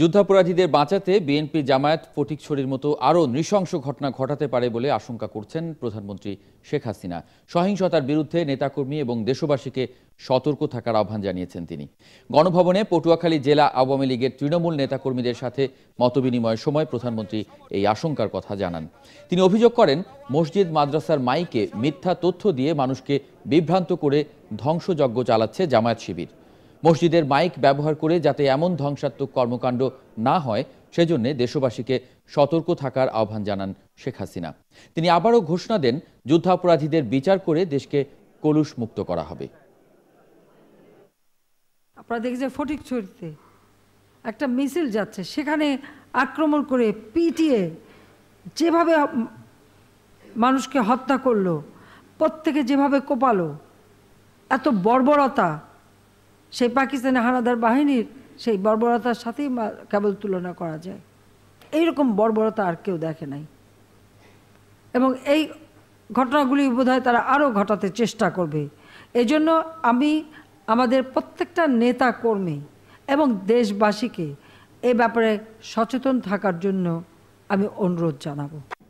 যুদ্ধাপরাধীদের বাঁচাতে বিএনপি জামায়াত ফটিকছড়ির মতো আরও নৃশংস ঘটনা ঘটাতে পারে বলে আশঙ্কা করছেন প্রধানমন্ত্রী শেখ হাসিনা সহিংসতার বিরুদ্ধে নেতাকর্মী এবং দেশবাসীকে সতর্ক থাকার আহ্বান জানিয়েছেন তিনি গণভবনে পটুয়াখালী জেলা আওয়ামী লীগের তৃণমূল নেতাকর্মীদের সাথে মতবিনিময়ের সময় প্রধানমন্ত্রী এই আশঙ্কার কথা জানান তিনি অভিযোগ করেন মসজিদ মাদ্রাসার মাইকে মিথ্যা তথ্য দিয়ে মানুষকে বিভ্রান্ত করে ধ্বংসযজ্ঞ চালাচ্ছে জামায়াত শিবির মসজিদের মাইক ব্যবহার করে যাতে এমন ধ্বংসাত্মক কর্মকাণ্ড না হয় সেজন্য দেশবাসীকে সতর্ক থাকার আহ্বান জানান শেখ হাসিনা তিনি আবারও ঘোষণা দেন যুদ্ধাপরাধীদের বিচার করে দেশকে কলুষ মুক্ত করা হবে আপনারা দেখেছেন ফটিকছড়িতে একটা মিছিল যাচ্ছে সেখানে আক্রমণ করে পিটিয়ে যেভাবে মানুষকে হত্যা করলো প্রত্যেকে যেভাবে কোপালো এত বর্বরতা সেই পাকিস্তানি হানাদার বাহিনীর সেই বর্বরতার সাথেই কেবল তুলনা করা যায় এইরকম বর্বরতা আর কেউ দেখে নাই এবং এই ঘটনাগুলি বোধহয় তারা আরও ঘটাতে চেষ্টা করবে এজন্য আমি আমাদের প্রত্যেকটা নেতা কর্মী এবং দেশবাসীকে এ ব্যাপারে সচেতন থাকার জন্য আমি অনুরোধ জানাবো